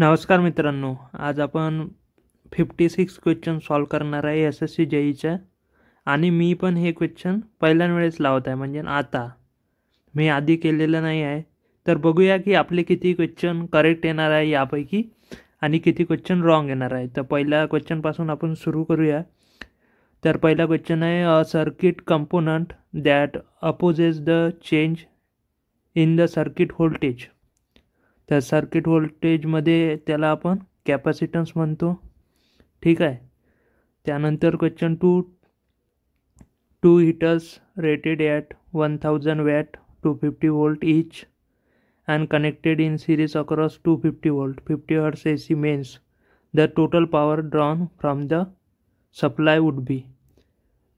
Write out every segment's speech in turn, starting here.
नमस्कार मित्रांनो आज आपण फिफ्टी सिक्स क्वेश्चन सॉल्व करणार आहे एस एस सी जेईच्या e आणि मी पण हे क्वेश्चन पहिल्या वेळेस लावत आहे म्हणजे आता मी आधी केलेलं नाही आहे तर बघूया की आपले किती क्वेश्चन करेक्ट येणार आहे यापैकी आणि किती क्वेश्चन रॉंग येणार आहे तर पहिल्या क्वेश्चनपासून आपण सुरू करूया तर पहिला क्वेश्चन आहे a circuit component that opposes the change in the circuit voltage तर सर्किट व्होल्टेजमध्ये त्याला आपण कॅपॅसिटन्स म्हणतो ठीक आहे त्यानंतर question two two heaters rated at one thousand watt two fifty volt each and connected in series across two fifty volt fifty hertz A C mains the total power drawn from the supply would be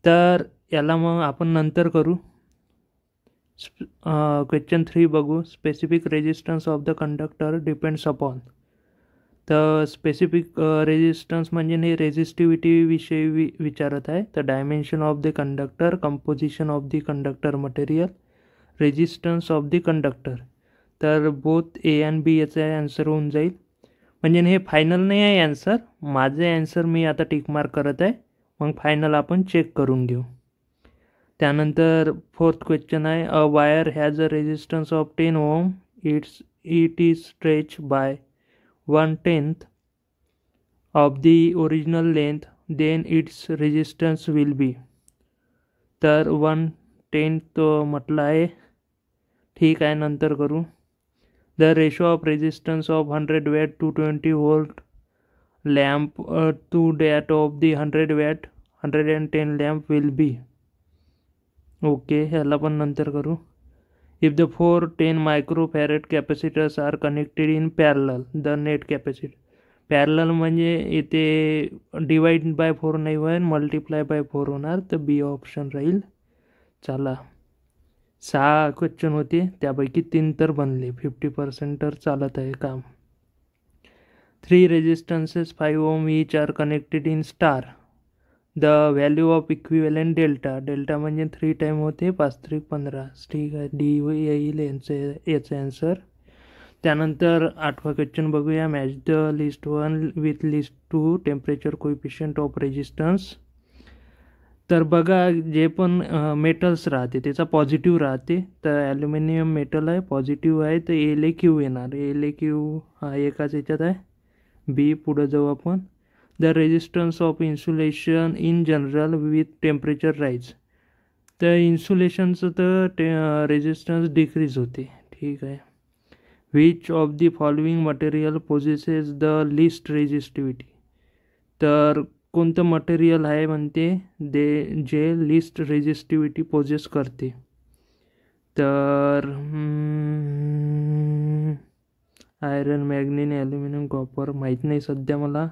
तर याला मग आपण नंतर करू question three बघू specific resistance of the conductor depends upon तर specific resistance म्हणजे हे रेजिस्टिव्हिटीविषयी वि विचारत आहे तर dimension of the conductor composition of the conductor material resistance of the conductor तर बोथ ए अँड बी याचा ॲन्सर होऊन जाईल म्हणजे हे फायनल नाही आहे ॲन्सर माझे ॲन्सर मी आता टिकमार्क करत आहे मग फायनल आपण चेक करून घेऊ त्यानंतर फोर्थ क्वेश्चन आहे a wire has a resistance of ten ohm it's it is stretch by one tenth of the original length then its resistance will be तर वन टेन्थ म्हटलं आहे ठीक आहे नंतर करू the ratio of resistance of hundred watt two twenty volt lamp to that of the hundred watt hundred and ten lamp will be okay हेलापन okay, नंतर करू if the four ten micro फॅरेट capacitors are connected in parallel the net capacity parallel मजे इथे divide by four नहीं हो multiply by four होना तो बी option राहील चला सहा क्वेश्चन होते त्यापैकी तीन तर बनले फिफ्टी पर्सेंट तर चालत आहे काम three resistances five ohm each are connected in star the value of equivalent delta delta म्हणजे थ्री टाईम होते पाच थ्री पंधरा ठीक आहे डी येईल यांचं याचं ॲन्सर त्यानंतर आठवा क्वेश्चन बघूया match the list one with list two temperature coefficient of resistance तर बघा जे पण मेटल्स राहते त्याचा पॉझिटिव्ह राहते तर ॲल्युमिनियम मेटल आहे पॉझिटिव्ह आहे तर एल ए क्यू येणार एल ए क्यू हा एकाच याच्यात आहे बी पुढं जाऊ आपण the resistance of insulation in general with temperature rise तर इन्सुलेशनचं तर टे रेजिस्टन्स डिक्रीज होते ठीक आहे which of the following material possesses the least resistivity तर कोणतं मटेरियल आहे म्हणते दे जे लिस्ट रेजिस्टिव्हिटी पोझेस करते तर आयरन मॅग्नेन ॲल्युमिनियम कॉपर माहीत नाही सध्या मला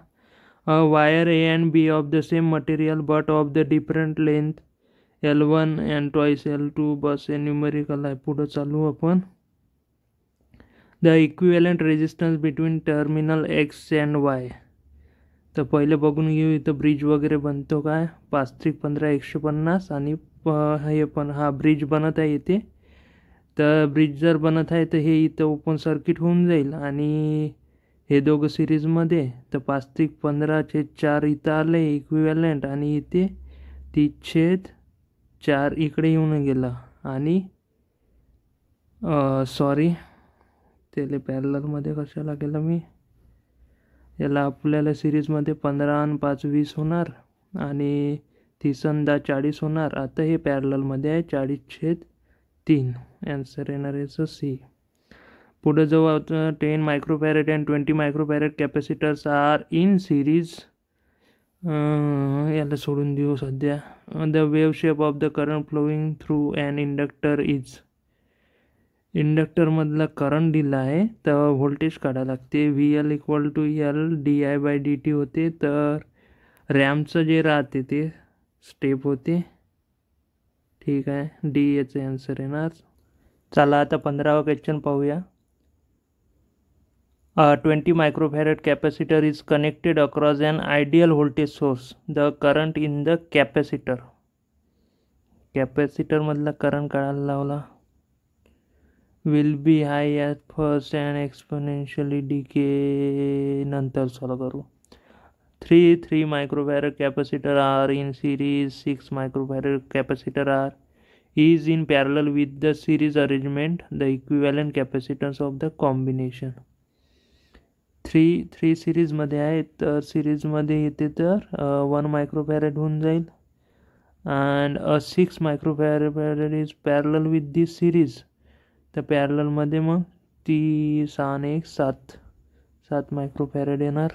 wire A wire B of the same material but of the different length L one and and L two बस हे न्यूमेरिकल आहे पुढं चालू आपण the equivalent resistance between terminal X and Y तर पहिले बघून घेऊ इथं ब्रिज वगैरे बनतो काय पाच त्रिक पंधरा एकशे पन्नास आणि प हे पण हा ब्रिज बनत आहे इथे तर ब्रिज जर बनत आहे तर हे इथं ओपन सर्किट होऊन जाईल आणि हे दोघं सिरीजमध्ये तर पाच ते पंधराचे चार इथं आले इक्विवॅलंट आणि इथे छेद चार इकडे येऊन गेला आणि सॉरी त्याला पॅरलरमध्ये कशाला गेलं मी याला आपल्याला सिरीजमध्ये पंधरा आणि पाच वीस होणार आणि तिसंदा चाळीस होणार आता हे पॅरलमध्ये आहे चाळीस छेद तीन ॲन्सर येणार याचं सी पुढं जवळ ten microfarad and twenty microfarad capacitors are in series याला सोडून देऊ सध्या the wave shape of the current flowing through and inductor is इंडक्टरमधला करंट दिला आहे तर व्होल्टेज काढा लागते V L equal to L D I by D T होते तर रॅमचं जे राहते ते स्टेप होते ठीक आहे डी याचं आन्सर येणार चला आता पंधरावा क्वेश्चन पाहूया A 20 microfarad capacitor is connected across an ideal voltage source. The current in the capacitor. Capacitor मधला current काढायला will be high at first and exponentially decay नंतर सॉल्व करू three three microfarad capacitor are in series six microfarad capacitor are is in parallel with the series arrangement the equivalent capacitance of the combination three three सिरीजमध्ये आहेत तर सिरीजमध्ये येते तर one microfarad होऊन जाईल and a six microfarad is parallel with this series तर पॅरलमध्ये मग ती सहा एक सात सात मायक्रोफॅरेट येणार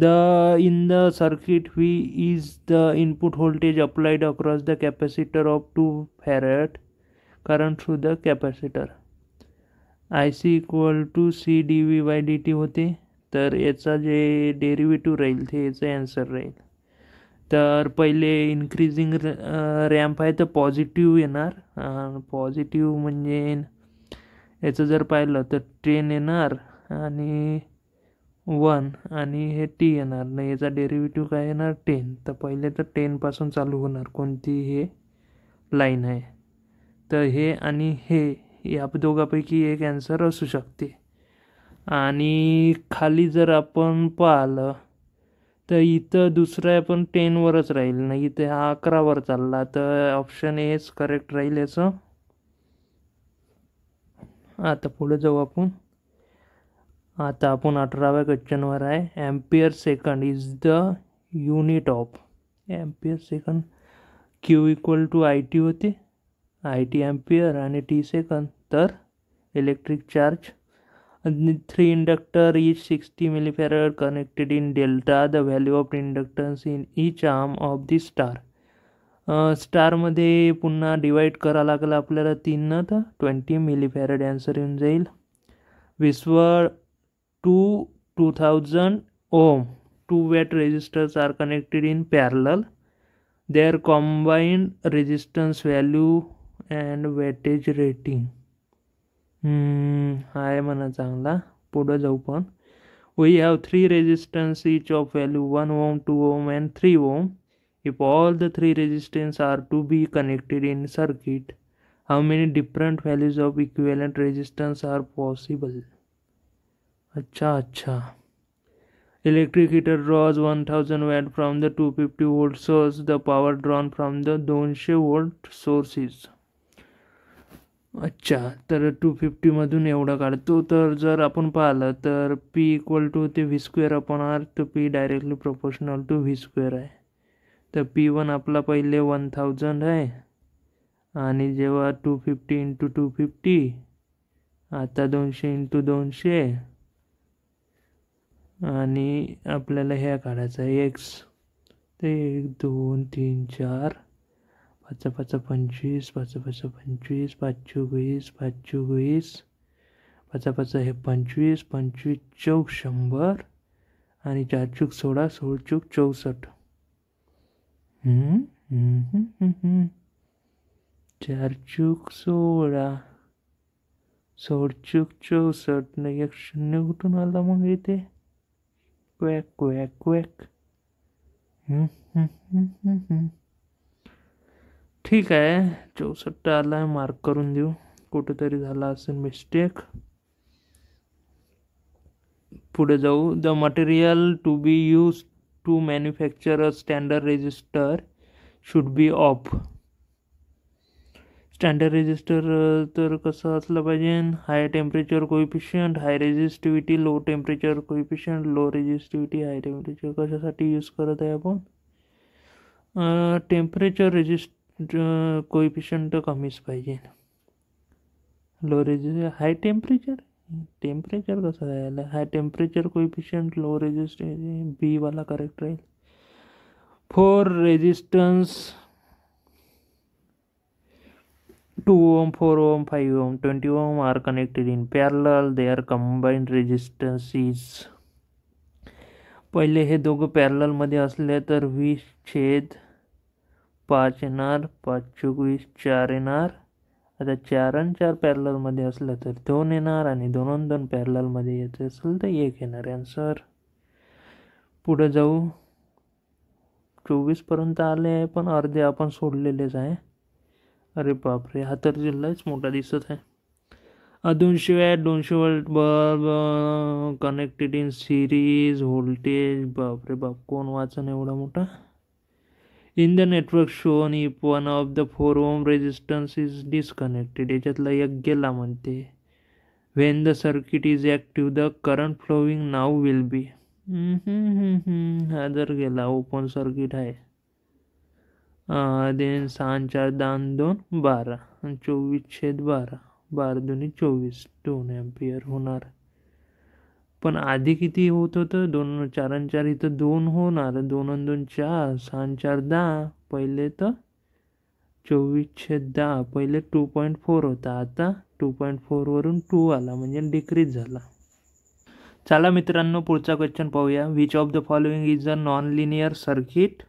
the in the circuit V is the input voltage applied across the capacitor of two farad current through the capacitor I C equal to C D V by D T होते तर याचा जे derivative राहील ते याचं answer राहील तर पहिले इन्क्रीजिंग रॅम्प आहे तर पॉझिटिव्ह येणार पॉझिटिव्ह म्हणजे याचं जर पाहिलं तर टेन येणार आणि वन आणि हे टी येणार नाही याचा डेरिव्हेटिव्ह काय येणार टेन तर पहिले तर टेनपासून चालू होणार कोणती हे लाईन आहे तर हे आणि हे या दोघांपैकी एक ॲन्सर असू शकते आणि खाली जर आपण पाहिलं तर इथं दुसरा पण टेनवरच राहील नाही इथे हा अकरावर चालला तर ऑप्शन एच करेक्ट राहील याचं आता पुढे जाऊ आपण आता आपण अठराव्या क्वेश्चनवर आहे ampere second is the unit of ampere second Q equal to I T होते आय टी एम्पियर आणि टी सेकंद तर electric charge three inductor each sixty millifarad connected in delta the value of inductance in each arm of the star स्टारमध्ये पुन्हा divide करावं लागेल आपल्याला तीननं तर ट्वेंटी मिलीफॅरड ॲन्सर येऊन जाईल विश्व two two thousand ohm two watt resistors are connected in parallel their combined resistance value and wattage rating आहे म्हणा चांगला पुढं जाऊ पण we have three resistance each of value one ohm two ohm and three ohm if all the three resistance are to be connected in circuit how many different values of equivalent resistance are possible अच्छा अच्छा electric heater draws 1000 watt from the 250 volt source the power drawn from the 200 volt source is अच्छा तर to फिफ्टीमधून एवढं काढतो तर जर आपण पाहिलं तर पी इक्वल टू ते व्ही स्क्वेअर अपॉन आर तर P directly proportional to V square आहे तर पी वन आपला पहिले वन थाउजंड आहे आणि जेव्हा two fifty into two fifty आता दोनशे इंटू दोनशे आणि आपल्याला ह्या काढायचं आहे एक्स ते एक दोन तीन चार पाच पाच पंचवीस पाच पाच पंचवीस पाचशे वीस पाचशे वीस पाच पाच हे पंचवीस पंचवीस चौक शंभर आणि चार चूक सोळा सोळ चूक चौसष्ट चार चूक सोळा सोळ चूक चौसष्ट नाही एक शून्य कुठून आला मग इथे क्वॅक क्वॅक क्वॅक ठीक आहे चौसष्ट आला आहे मार्क करून देऊ कुठेतरी झाला असेल मिस्टेक पुढे जाऊ the material to be use to manufacture a standard resistor should be of standard resistor तर कसं असलं पाहिजे high temperature coefficient high resistivity low temperature coefficient low resistivity high temperature कशासाठी यूज करत आहे आपण टेम्परेचर रेजिस्ट कोइफिशंट कमीच पाहिजे low resist high temperature temperature कसं राहिलं high temperature coefficient low resist बीवाला करेक्ट राहील four resistance two ohm four ohm five ohm twenty Om are connected in parallel they R combined is पहिले हे दोघं पॅरलमध्ये असले तर वीस छेद पाच एनार पाच चोवीस चार येणार आता चार आणि चार पॅरललमध्ये असलं तर दोन येणार आणि दोन दोन पॅरललमध्ये यायचं असेल तर एक येणार आन्सर पुढे जाऊ चोवीसपर्यंत आले आहे पण अर्धे आपण सोडलेलेच आहे अरे बापरे हा तर जिल्हाच मोठा दिसत आहे दोनशे वॅट दोनशे volt bulb connected in series voltage बापरे बाप कोण वाचन एवढा मोठा in the network shown if one of the four ohm resistance is disconnected याच्यातला एक गेला म्हणते when the circuit is active the current flowing now will be हा जर गेला ओपन सर्किट आहे देन सहा चार दान दोन बारा चोवीस छेद बारा बारा दोन्ही चोवीस दोन एम्पियर होणार पण आधी किती होत होतं दोन चार चार इथं दोन होणार दोन दोन चार सहा चार दहा पहिले तर चोवीसशे दहा पहिले टू पॉईंट फोर होता आता टू पॉईंट फोरवरून टू आला म्हणजे डिक्रीज झाला चला मित्रांनो पुढचा क्वेश्चन पाहूया which of the following is a non linear circuit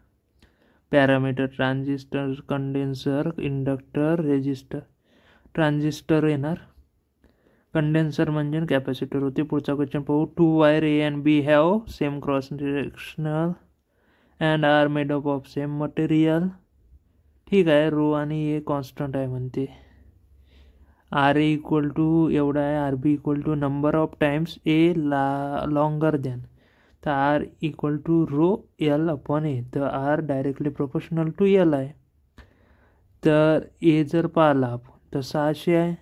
parameter transistor condenser inductor resistor transistor येणार कंडेन्सर म्हणजे कॅपॅसिटर होते पुढचा क्वेश्चन पाहू two wire A and B have same cross directional and are made up of same material ठीक आहे row आणि ए constant आहे म्हणते आर ए इक्वल टू एवढा आहे R be equal to number of times A ला longer than तर R equal to rho L upon A तर R directly proportional to L आहे तर ए जर पाहिला आपण तर सहाशे आहे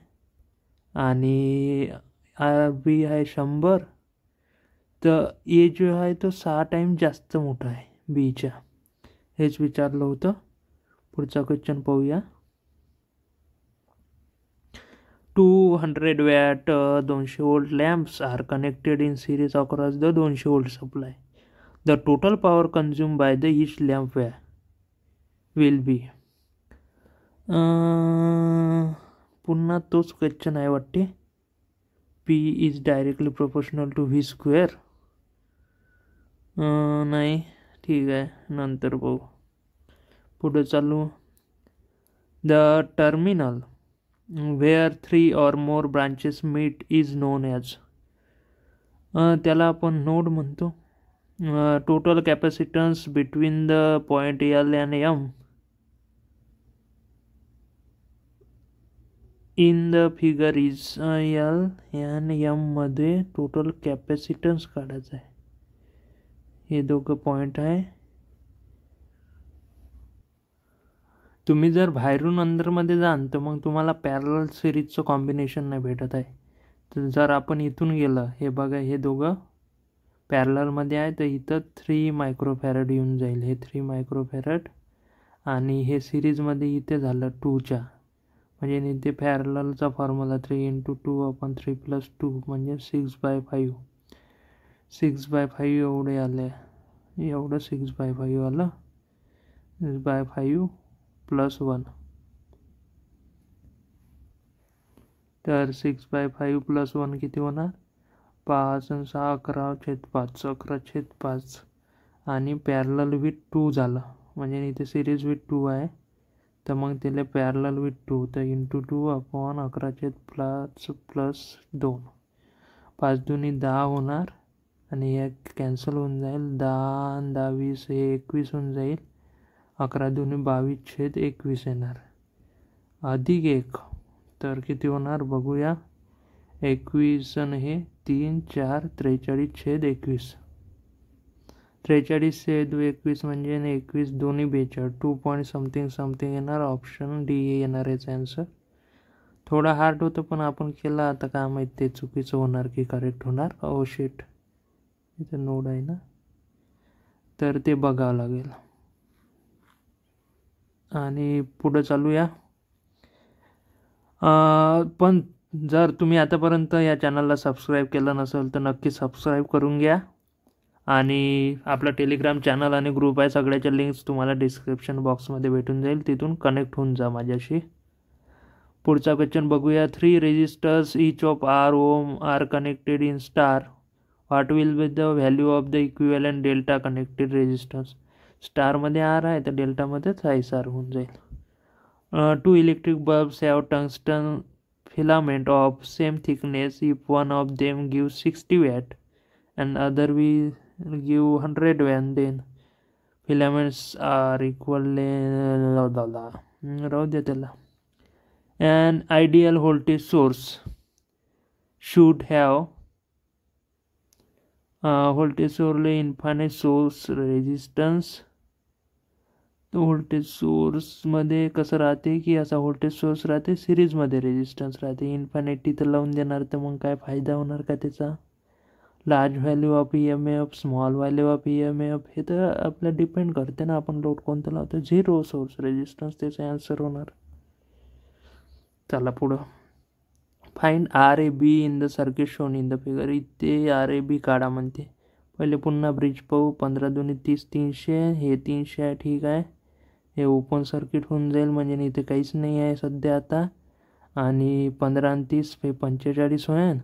आणि बी आहे शंभर तर ए जो आहे तो सहा टाईम जास्त मोठा आहे बीच्या हेच विचारलं होतं पुढचा क्वेश्चन पाहूया टू हंड्रेड वॅट दोनशे volt lamps are connected in series across the दोनशे volt supply the total power consume by the each lamp watt will be पुन्हा तोच क्वेश्चन आहे वाटते P is directly proportional to V square नाही ठीक आहे नंतर बघू पुढे चालू the terminal where three or more branches meet is known as त्याला आपण नोड म्हणतो total capacitance between the point L and M in the figure is L N यममध्ये टोटल कॅपॅसिटन्स काढायचा आहे हे दोघं पॉईंट आहे तुम्ही जर बाहेरून अंदरमध्ये जाल तर मग तुम्हाला पॅरल सिरीजचं कॉम्बिनेशन नाही भेटत आहे तर जर आपण इथून गेलं हे बघा हे दोघं पॅरलमध्ये आहे तर इथं थ्री मायक्रोफॅरड येऊन जाईल हे थ्री मायक्रोफॅरड आणि हे सिरीजमध्ये इथे झालं टूच्या म्हणजे निधी पॅरलचा formula three into two upon three plus two म्हणजे six by five six by five एवढे आले एवढं सिक्स बाय फाईव्ह आलं six by five plus one तर six by five plus one किती होणार पाच आणि सहा अकरा छेद पाच अकरा छेद पाच आणि पॅरल विथ टू झालं म्हणजे इथे सिरीज विथ टू आहे तर मग त्याला पॅरल विथ टू तर इंटू टू अपॉन अकराचे प्लस प्लस दोन पाच दोन्ही दहा होणार आणि एक कॅन्सल होऊन जाईल दहा दहा वीस हे एकवीस होऊन जाईल अकरा दोन्ही बावीस छेद एकवीस येणार अधिक एक तर किती होणार बघूया एकवीस आणि हे तीन चार त्रेचाळीस छेद एकवीस त्रेचाळीस से दो एकवीस म्हणजे एकवीस दोन्ही बेचाळ टू पॉईंट समथिंग समथिंग येणार ऑप्शन डी ए येणार आहेच आन्सर थोडा हार्ड होतं पण आपण केला आता काय माहीत ते चुकीचं होणार की करेक्ट होणार ओ शेट इथं नोड आहे ना तर ते बघावं लागेल आणि पुढं चालूया पण जर तुम्ही आतापर्यंत या चॅनलला सबस्क्राईब केलं नसेल तर नक्की सबस्क्राईब करून घ्या आणि आपला टेलिग्राम चॅनल आणि ग्रुप आहे सगळ्याच्या लिंक्स तुम्हाला डिस्क्रिप्शन बॉक्समध्ये भेटून जाईल तिथून कनेक्ट होऊन जा माझ्याशी पुढचा क्वेश्चन बघूया three resistors each of R ohm are connected in star what will be the value of the equivalent and delta connected resistors स्टारमध्ये आर आहे तर डेल्टामध्येच आयस आर होऊन जाईल two electric bulbs have tungsten filament of same thickness if one of them give sixty watt and other we give 100 when then filaments are equal राहू द्या त्याला an ideal voltage source should have uh, voltage source infinite source resistance तो voltage सोर्समध्ये कसं राहते की असा voltage source राहते सिरीजमध्ये रेजिस्टन्स राहते इन्फायनिटी तर लावून देणार तर मग काय फायदा होणार का त्याचा large value of E M F small value of E M F हे तर आपल्या डिपेंड करते ना आपण लोड कोणतं लावतो झिरो सोर्स रेजिस्टन्स त्याचे आन्सर होणार चला पुढं find R A B in the circuit shown in the figure इथे आर ए बी काढा म्हणते पहिले पुन्हा ब्रिज पाहू पंधरा दोन्ही तीस तीनशे हे तीनशे आहे ठीक आहे हे ओपन सर्किट होऊन जाईल म्हणजे इथे काहीच नाही आहे सध्या आता आणि पंधरा आणि तीस हे पंचेचाळीस होईल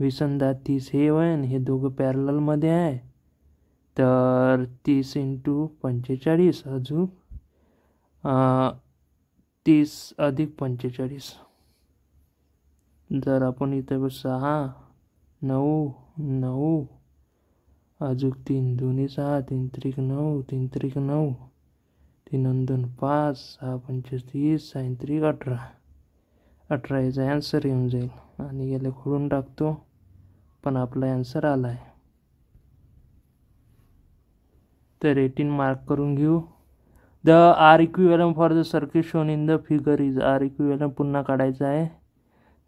विसंदा तीस हे वन हे दोघं पॅरललमध्ये आहे तर तीस इंटू पंचेचाळीस अजून तीस अधिक पंचेचाळीस जर आपण इथं सहा नऊ नऊ अजून तीन दोन्ही सहा तीन त्रिक नऊ तीन त्रिक नऊ तीन दोन पाच सहा पंचवीस तीस सायंत्रिक अठरा अठरा याचा ॲन्सर येऊन जाईल आणि याला खोडून टाकतो पण आपला ॲन्सर आला आहे तर एटीन मार्क करून घेऊ the R equivalent for the circuit shown in the figure is R equivalent पुन्हा काढायचं आहे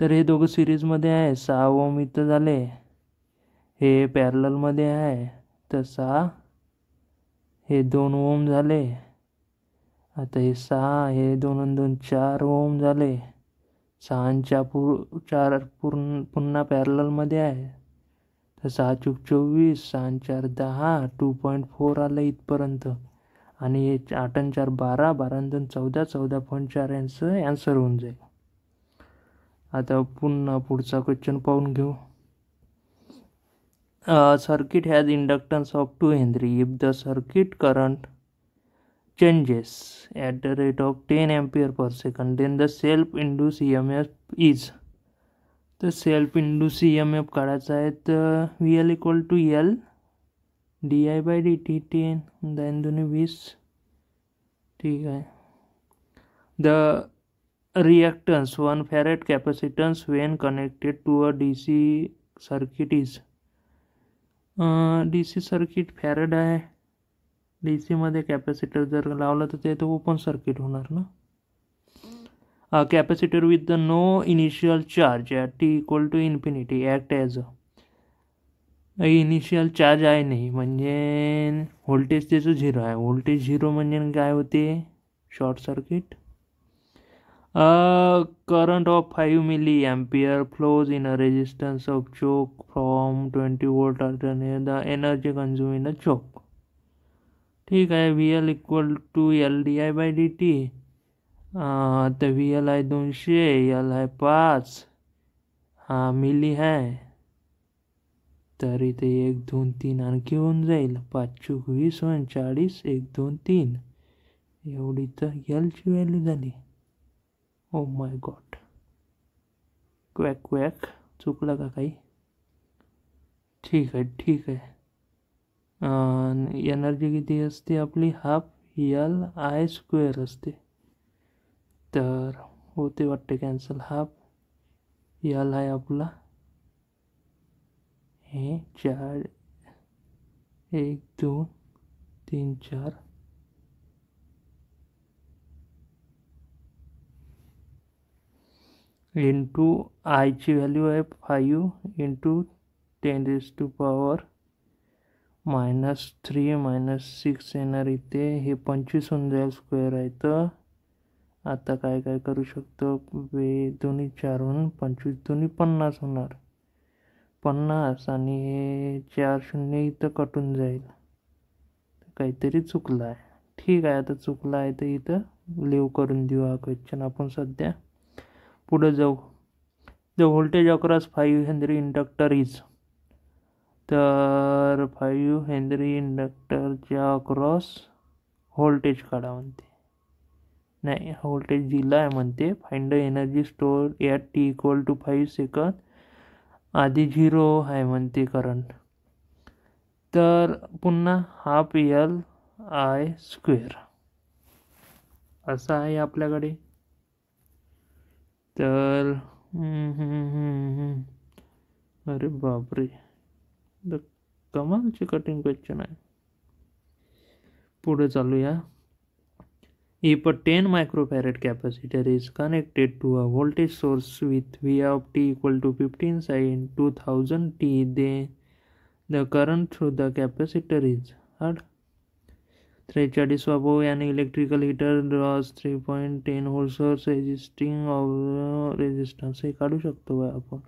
तर हे दोघं सिरीजमध्ये आहे सहा ओम इथं झाले हे पॅरलमध्ये आहे तर सहा हे दोन ओम झाले आता हे सहा हे दोन दोन चार ओम झाले सहाच्या पु चार पूर्ण पुन्हा पॅरललमध्ये आहे तर सहा चूक चोवीस सहा चार दहा टू पॉईंट फोर आलं इथपर्यंत आणि हे आठ चार बारा बारा दोन चौदा चौदा पॉईंट चार यांचं ॲन्सर होऊन जाईल आता पुन्हा पुढचा क्वेश्चन पाहून घेऊ circuit has inductance of two henry if the circuit current changes at the rate of 10 ampere per second then the self-induced EMF is the self-induced EMF काढायचा आहे तर V L equal to L D I by D T ten दाईन ठीक reactance 1 farad capacitance when connected to a dc circuit is uh, dc circuit farad hai. D सीमध्ये capacitor जर लावला तर ते तर ओपन सर्किट होणार ना capacitor with the no initial charge at T equal to infinity act as a initial charge आहे नाही म्हणजे व्होल्टेज त्याचं झिरो आहे व्होल्टेज झिरो म्हणजे काय होते short circuit current of five milli ampere flows in a resistance of choke from twenty volt alternate the energy consume in a choke ठीक आहे V L equal to L D I by D T तर V L आहे दोनशे L आहे पाच हां milli आहे तरी ते एक दोन तीन आणखी होऊन जाईल पाच चूक वीस वन चाळीस एक दोन तीन एवढी तर एलची व्हॅल्यू झाली ओ माय गॉड क्वॅक क्वॅक चुकलं का काही ठीक आहे ठीक आहे एनर्जी किती आती अपनी हाफ यल आय स्क्वेर आती तो होते वाटे कैंसल हाफ यल है अपला चार एक दोन तीन चार इंटू आई ची वैल्यू है five into ten raise to power minus three minus six येणार इथे हे पंचवीस होऊन जाईल स्क्वेअर आहे तर आता काय काय करू शकतो वे दोन्ही चारहून पंचवीस दोन्ही पन्नास होणार पन्नास आणि हे चार शून्य इथं कटून जाईल काहीतरी चुकलं आहे ठीक आहे आता चुकलं आहे तर इथं लिव्ह करून देऊ हा क्वेश्चन आपण सध्या पुढं जाऊ the voltage across five hundred inductor is तर फाईव्ह हेनरी इंडक्टरच्या अक्रॉस व्होल्टेज काढा म्हणते नाही व्होल्टेज दिला आहे म्हणते फाइंड एनर्जी स्टोर या T equal to five second आधी झिरो आहे म्हणते करंट तर पुन्हा हाफ एल आय स्क्वेअर असं आहे आपल्याकडे तर अरे बापरे द कमालचे कटिंग क्वेश्चन आहे पुढे चालूया if a ten microfarad capacitor is connected to a voltage source with V of T equal to fifteen sine two thousand T they the current through the capacitor is हड त्रेचाळीस वाबो याने electrical heater draws three point ten source resisting of resistance हे काढू शकतो आपण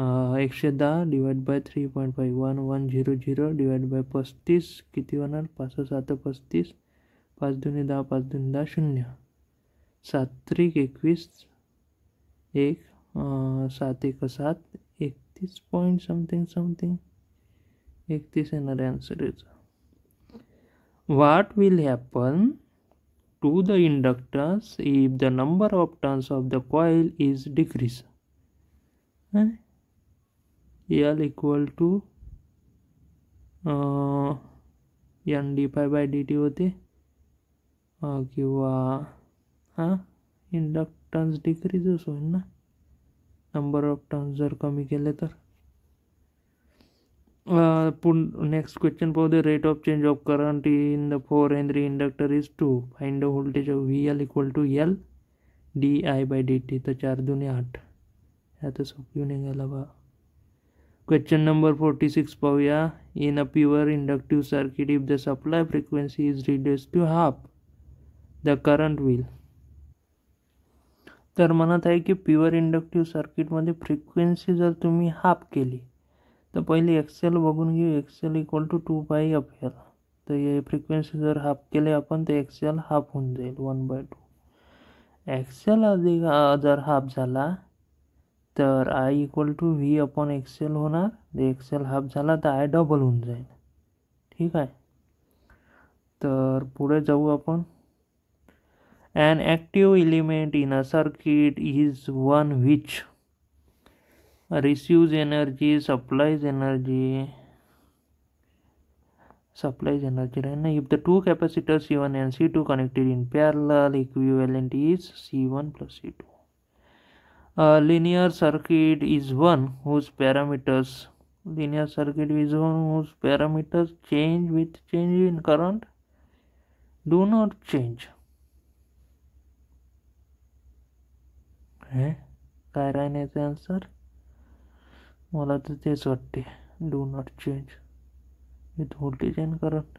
एकशे दहा divide by three point five one one zero zero divide by पस्तीस किती होणार पाच सात पस्तीस पाच दोन्ही दहा पाच दोन दहा शून्य सात त्रिक एकवीस एक सात एक सात एकतीस पॉईंट समथिंग समथिंग एकतीस येणार आहे आन्सर याचा what will happen to the inductance if the number of turns of the coil is decrease L equal to N D phi by D T होते किंवा हाँ इंडक्टन्स डिक्रीजच होईल ना नंबर ऑफ टर्न्स जर कमी के तर नेक्स्ट क्वेश्चन पाहू the rate of change of current in the four henry inductor is two find the voltage of V L equal to L D I by D T तो चार दोन्ही आठ तो सोपी निघाला बा क्वेश्चन नंबर फोर्टी सिक्स पाहूया in a pure inductive circuit if the supply frequency is reduce to half the current will तर म्हणत आहे की प्युअर इंडक्टिव्ह सर्किटमध्ये फ्रिक्वेन्सी जर तुम्ही हाफ केली तर पहिले एक्सेल बघून घेऊ X L equal to two by F L तर हे फ्रिक्वेन्सी जर हाफ केले आपण तर एक्सेल हाफ होऊन जाईल वन बाय टू एक्सेल अधिक जर हाफ झाला तो I equal to V upon X L होना एक्सेल हाफ जा आय डबल हो जाए ठीक है तो पूरे जाऊँ अपन an active element in a circuit is one which receives energy supplies energy supplies energy रहे ना if the two capacitor C one and C two connected in parallel equivalent is C one plus C two a linear circuit is one whose parameters linear circuit is one whose parameters change with change in current do not change हे काय राय नाही ते answer मला तर तेच वाटते do not change with voltage and current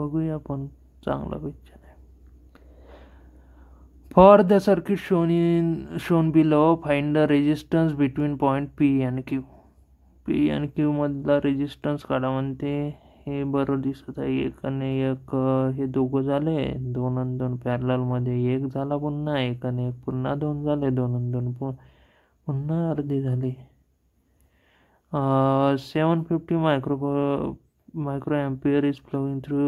बघूया आपण चांगला picture For the circuit shown in shown below, find the resistance between point P and Q. P and Q मधला रेजिस्टन्स काढा म्हणते हे बरं दिसत आहे एक आणि एक हे दोघं झाले दोन आणि दोन पॅरलमध्ये एक झाला पुन्हा एक आणि एक पुन्हा दोन झाले दोन आणि दोन पुन्हा अर्धे झाले seven fifty micro micro ampere is flowing through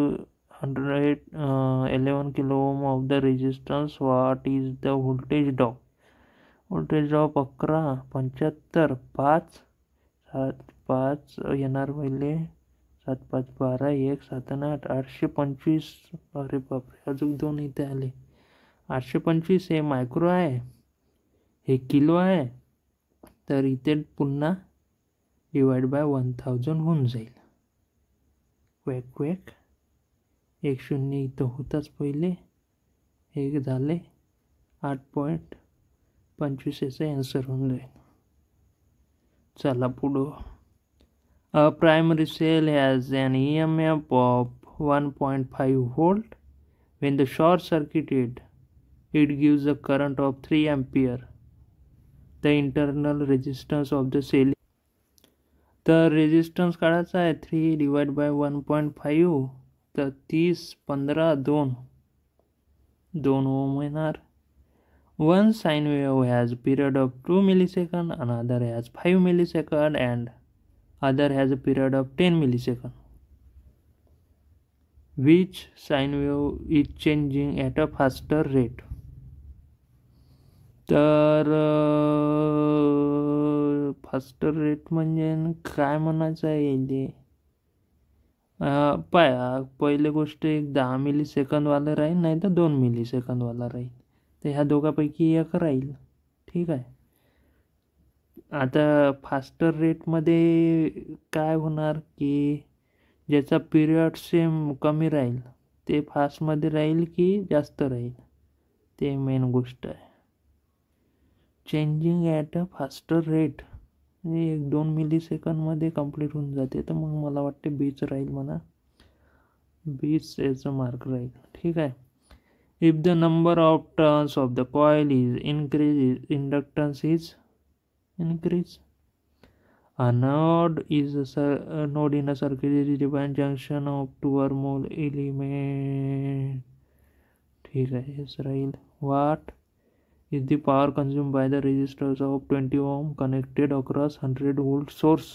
hundred uh, 11 kilo ohm of the resistance what is the voltage drop voltage drop अकरा पंच्याहत्तर पाच सात पाच येणार पहिले सात पाच बारा एक सात आठ आठशे पंचवीस अरे बापरे अजून दोन इथे आले आठशे पंचवीस हे मायक्रो आहे हे किलो आहे तर इथे पुन्हा डिवाइड बाय वन थाउजंड होऊन जाईल क्वेक क्वेक एक शून्य इथं होताच पहिले एक झाले आठ पॉईंट पंचवीस याचा ॲन्सर होऊन जाईल चला पुढं a primary cell has an E M F of one point five volt when the short circuited it gives a current of three ampere the internal resistance of the cell तर resistance काढायचा आहे three divide by one point five तर तीस पंधरा दोन दोन ohm येणार one sine wave has period of two milli second and other has five milli second and other has a period of ten milli second which sine wave is changing at a faster rate तर faster rate म्हणजे काय म्हणायचं आहे पाय पहिली गोष्ट एक दहा मिली सेकंदवालं राहील नाही तर दोन मिली सेकंदवाला राहील तर ह्या दोघापैकी एक राहील ठीक आहे आता फास्टर रेटमध्ये काय होणार की ज्याचा पिरियड सेम कमी राहील ते फास्टमध्ये राहील की जास्त राहील ते मेन गोष्ट आहे changing at a faster rate एक दोन मिली सेकंडमध्ये कंप्लीट होऊन जाते तर मग मला वाटते बीच राहील म्हणा बीच याचं मार्क राहील ठीक आहे if the number of turns of the coil is increase is inductance is increase a node is a sir node in junction circuit is defined junction of ठीक आहे हेच राहील वाट is the power consumed by the resistors of 20 ohm connected across 100 volt source.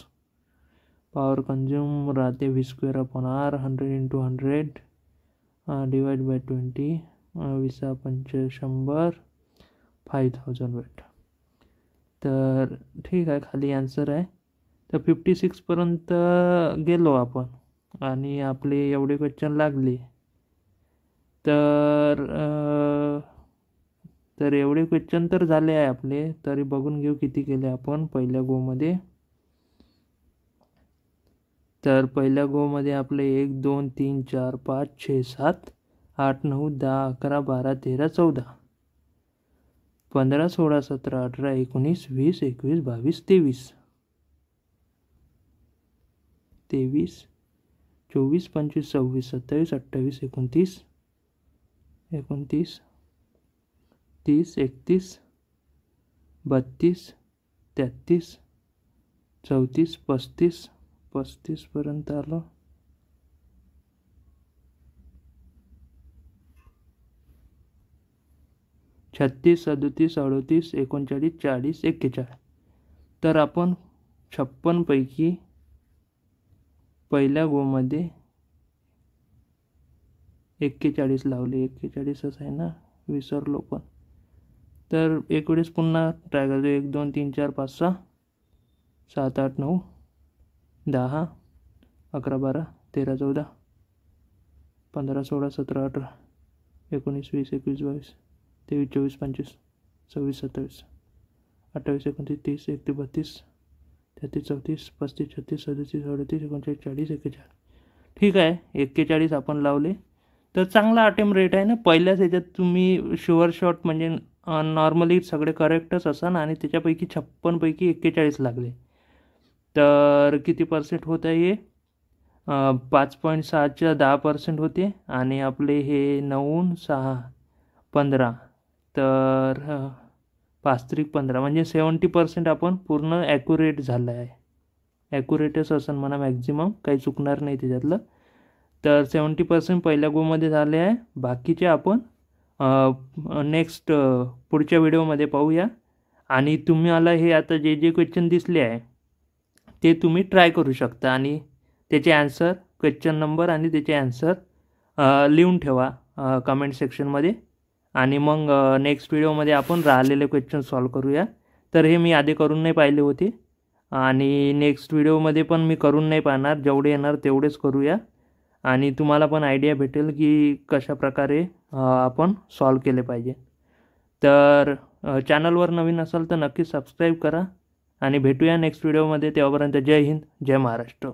Power consumed Rate V square upon R 100 into 100 uh, divided by 20 विसा पंच panche shambar 5000 watt तर ठीक आहे खाली आन्सर आहे तर फिफ्टी सिक्सपर्यंत गेलो आपण आणि आपले एवढे क्वेश्चन लागले तर तर एवढे क्वेश्चन तर झाले आहे आपले तरी बघून घेऊ किती केले आपण पहिल्या गोमध्ये तर पहिल्या गोमध्ये आपले एक दोन तीन चार पाच छे सात आठ नऊ दहा अकरा बारा तेरा चौदा पंधरा सोळा सतरा अठरा एकोणीस वीस एकवीस बावीस तेवीस तेवीस चोवीस पंचवीस सव्वीस सत्तावीस अठ्ठावीस एकोणतीस एकोणतीस तीस एकतीस बत्तीस तेहत्तीस चौतीस पस्तीस पस्तीसपर्यंत आलो छत्तीस सदोतीस अडोतीस एकोणचाळीस चाळीस एक्केचाळीस तर आपण छप्पनपैकी पहिल्या गोमध्ये एक्केचाळीस लावले एक्केचाळीसच आहे ना विसरलो पण तर एक वेळेस पुन्हा ट्राय करतो एक दोन तीन चार पाच सहा सात आठ नऊ दहा अकरा बारा तेरा चौदा पंधरा सोळा सतरा अठरा एकोणीस वीस एकवीस बावीस तेवीस चोवीस पंचवीस सव्वीस सत्तावीस अठ्ठावीस एकोणतीस तीस एकतीस बत्तीस तेहतीस चौतीस पस्तीस छत्तीस सदतीस अडतीस एकोणचाळीस चाळीस एक्केचाळीस ठीक आहे एक्केचाळीस आपण लावले तर चांगला अटेम्प रेट आहे ना पहिल्याच ह्याच्यात तुम्ही शुअर शॉट म्हणजे नॉर्मली सगळे करेक्टच असन आणि त्याच्यापैकी छप्पनपैकी एक्केचाळीस लागले तर किती पर्सेंट होत आहे हे पाच पॉईंट सहाच्या दहा पर्सेंट होते आणि आपले हे नऊ सहा पंधरा तर पाच त्रिक पंधरा म्हणजे सेवन्टी पर्सेंट आपण पूर्ण ॲक्युरेट झालं आहे ॲक्युरेटच असन म्हणा मॅक्झिमम काही चुकणार नाही त्याच्यातलं तर सेवन्टी पर्सेंट पहिल्या गोमध्ये झाले आहे बाकीचे आपण नेक्स्ट पुढच्या व्हिडिओमध्ये पाहूया आणि तुम्ही मला हे आता जे जे क्वेश्चन दिसले आहे ते तुम्ही ट्राय करू शकता आणि त्याचे ॲन्सर क्वेश्चन नंबर आणि त्याचे ॲन्सर लिहून ठेवा कमेंट सेक्शनमध्ये आणि मग नेक्स्ट व्हिडिओमध्ये आपण राहिलेले क्वेश्चन सॉल्व करूया तर हे मी आधी करून नाही पाहिले होते आणि नेक्स्ट व्हिडिओमध्ये पण मी करून नाही पाहणार जेवढे येणार तेवढेच करूया आणि तुम्हाला पण आयडिया भेटेल की कशा कशाप्रकारे आपण सॉल्व केले पाहिजे तर चॅनलवर नवीन असाल तर नक्की सबस्क्राईब करा आणि भेटूया नेक्स्ट व्हिडिओमध्ये तेव्हापर्यंत जय हिंद जय महाराष्ट्र